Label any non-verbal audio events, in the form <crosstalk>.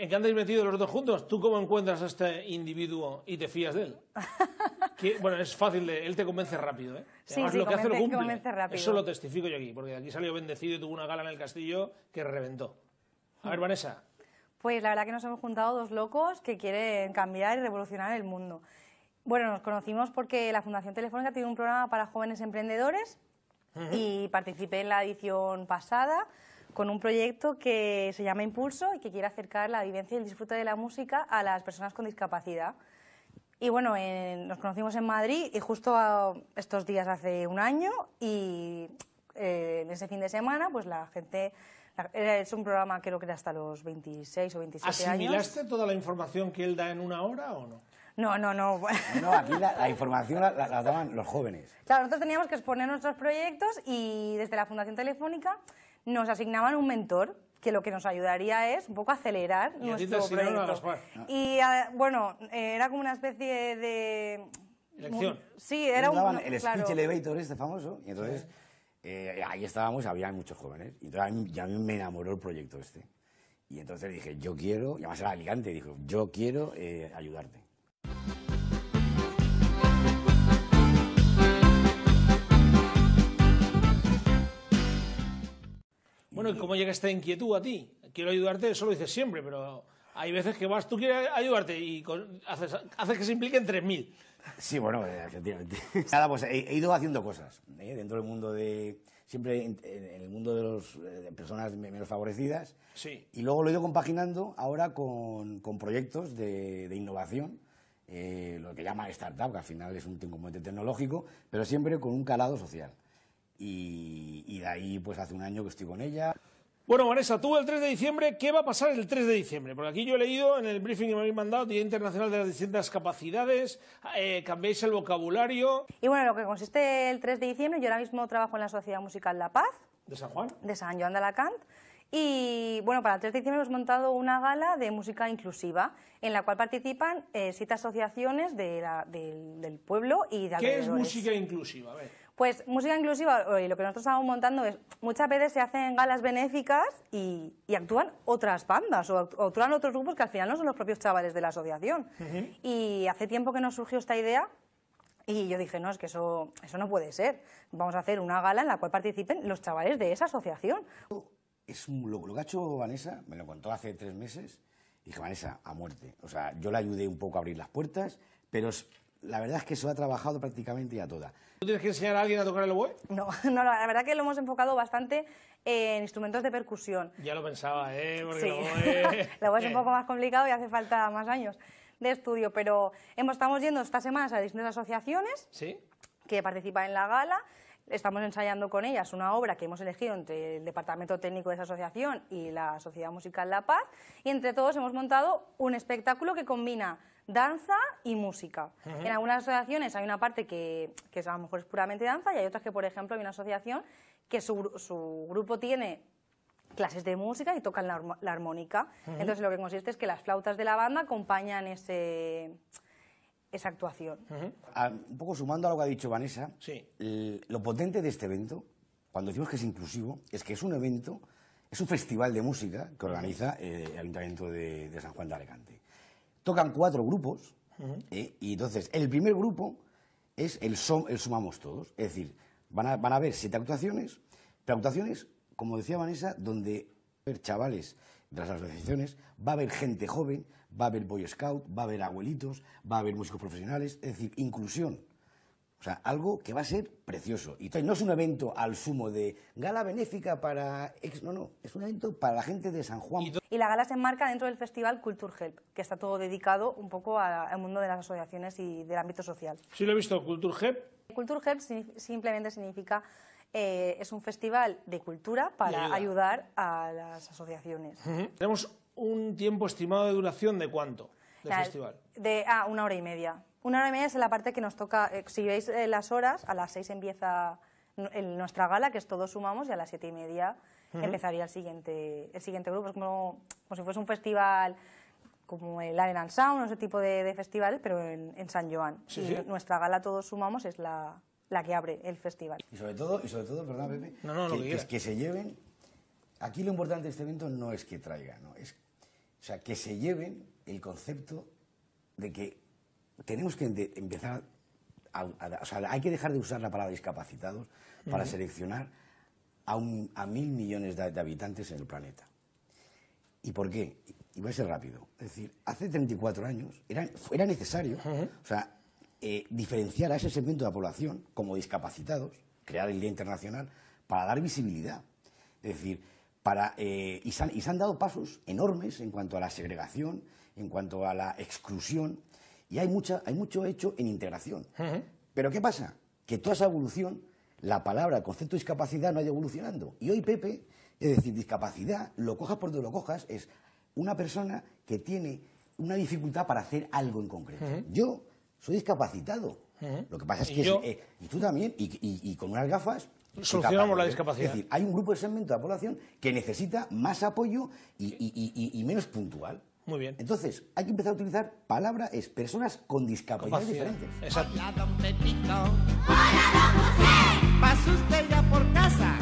¿En eh, qué andáis metidos los dos juntos? ¿Tú cómo encuentras a este individuo y te fías de él? <laughs> Que, bueno, es fácil, de, él te convence rápido. ¿eh? Sí, Además, sí, lo que convence, hace Rápido. Eso lo testifico yo aquí, porque aquí salió bendecido y tuvo una gala en el castillo que reventó. A ver, Vanessa. Pues la verdad que nos hemos juntado dos locos que quieren cambiar y revolucionar el mundo. Bueno, nos conocimos porque la Fundación Telefónica tiene un programa para jóvenes emprendedores y participé en la edición pasada con un proyecto que se llama Impulso y que quiere acercar la vivencia y el disfrute de la música a las personas con discapacidad. Y bueno, nos conocimos en Madrid y justo estos días hace un año y eh, en ese fin de semana pues la gente... es un programa creo que era hasta los 26 o 27 ¿Asimilaste años. ¿Asimilaste toda la información que él da en una hora o no? No, no, no. No, aquí la, información la, daban los jóvenes. Claro, nosotros teníamos que exponer nuestros proyectos y desde la Fundación Telefónica nos asignaban un mentor que lo que nos ayudaría es un poco acelerar y ah. y ah, bueno, era como una especie de... Elección. Sí, era un... El speech elevator este famoso, y entonces... Eh, ahí estábamos, había muchos jóvenes. Y entonces a mí, me enamoró el proyecto este. Y entonces dije, yo quiero, y además era Alicante, dijo, yo quiero eh, ayudarte. Bueno, ¿y cómo llega esta inquietud a ti? Quiero ayudarte, eso lo dices siempre, pero hay veces que vas, tú quieres ayudarte y haces, que se impliquen 3.000. Sí, bueno, eh, efectivamente. <laughs> Nada, pues he, ido haciendo cosas eh, dentro del mundo de... Siempre en, el mundo de las eh, personas menos favorecidas. Sí. Y luego lo he ido compaginando ahora con, proyectos de, innovación. lo que llaman startup, que al final es un componente tecnológico, pero siempre con un calado social y, de ahí pues hace un año que estoy con ella. Bueno, Vanessa, tú el 3 de diciembre, ¿qué va a pasar el 3 de diciembre? Porque aquí yo he leído en el briefing que me habéis mandado, Día Internacional de las Distintas Capacidades, cambiéis eh, cambiáis el vocabulario. Y bueno, lo que consiste el 3 de diciembre, yo ahora mismo trabajo en la Sociedad Musical La Paz. ¿De San Juan? De San Joan de Alacant. Y bueno, para el 3 de diciembre hemos montado una gala de música inclusiva en la cual participan eh, siete asociaciones del pueblo y de ¿Qué es música inclusiva? A ver. Pues música inclusiva, y lo que nosotros estamos montando es, muchas veces se hacen galas benéficas y, actúan otras bandas o actúan otros grupos que al final no son los propios chavales de la asociación. Y hace tiempo que nos surgió esta idea y yo dije, no, es que eso, eso no puede ser. Vamos a hacer una gala en la cual participen los chavales de esa asociación. Es un, lo, lo que ha hecho Vanessa, me lo contó hace tres meses, y dije, Vanessa, a muerte. O sea, yo la ayudé un poco a abrir las puertas, pero la verdad es que se ha trabajado prácticamente ya toda. ¿Tú tienes que enseñar a alguien a tocar el oboe? <laughs> No, no, la verdad es que lo hemos enfocado bastante en instrumentos de percusión. Ya lo pensaba, ¿eh? sí. el oboe... <laughs> es un <laughs> poco más complicado y hace falta más años de estudio, pero hemos, estamos yendo estas semanas a distintas asociaciones ¿Sí? que participan en la gala. Estamos ensayando con ellas una obra que hemos elegido entre el Departamento Técnico de esa asociación y la Sociedad Musical La Paz. Y entre todos hemos montado un espectáculo que combina danza y música. En algunas asociaciones hay una parte que, a lo mejor es puramente danza y hay otras que, por ejemplo, hay una asociación que su, grupo tiene clases de música y tocan la, armónica. Entonces lo que consiste es que las flautas de la banda acompañan ese, esa actuación. Ah, un poco sumando a lo que ha dicho Vanessa, lo potente de este evento, cuando decimos que es inclusivo, es que es un evento, es un festival de música que organiza eh, el Ayuntamiento de, de San Juan de Alicante tocan cuatro grupos, ¿eh? y entonces el primer grupo es el, sumamos todos, es decir, van a, van haber siete actuaciones, pero actuaciones, como decía Vanessa, donde haber chavales de las asociaciones, va a haber gente joven, va a haber Boy Scout, va a haber abuelitos, va a haber músicos profesionales, es decir, inclusión. O sea, algo que va a ser precioso. Y no es un evento al sumo de gala benéfica para... No, no, es un evento para la gente de San Juan. Y la gala se enmarca dentro del festival Culture Help, que está todo dedicado un poco al mundo de las asociaciones y del ámbito social. Sí, lo he visto, Culture Help. Culture Help simplemente significa eh, es un festival de cultura para ayudar a las asociaciones. Tenemos un tiempo estimado de duración de cuánto del festival. De a ah, una hora y media. Una hora y media es la parte que nos toca, eh, si veis eh, las horas, a las seis empieza nuestra gala, que es todos sumamos, y a las siete y media empezaría el siguiente, el siguiente grupo. Es como, como si fuese un festival como el Arena Sound, ese tipo de, festival, pero en, San Joan. y nuestra gala Todos Sumamos es la, que abre el festival. Y sobre todo, y sobre todo perdón, Pepe, que, es que, se lleven... Aquí lo importante de este evento no es que traigan, ¿no? es o sea, que se lleven el concepto de que tenemos que empezar a, o sea, hay que dejar de usar la palabra discapacitados para seleccionar a, mil millones de, habitantes en el planeta. ¿Y por qué? Y va a ser rápido. Es decir, hace 34 años era, necesario eh, diferenciar a ese segmento de la población como discapacitados, crear el Día Internacional, para dar visibilidad. Es decir, para, eh, y se han dado pasos enormes en cuanto a la segregación, en cuanto a la exclusión. Y hay, mucha, hay mucho hecho en integración. Pero ¿qué pasa? Que toda esa evolución, la palabra, el concepto de discapacidad no ha ido evolucionando. Y hoy Pepe, es decir, discapacidad, lo cojas por donde lo cojas, es una persona que tiene una dificultad para hacer algo en concreto. Yo soy discapacitado. Lo que pasa es que... Eh, ¿Y, tú también, y, con unas gafas, Solucionamos la discapacidad. Es decir, hay un grupo de segmento de la población que necesita más apoyo y menos puntual. Muy bien. Entonces, hay que empezar a utilizar palabra es personas con discapacidades diferentes. usted ya por casa.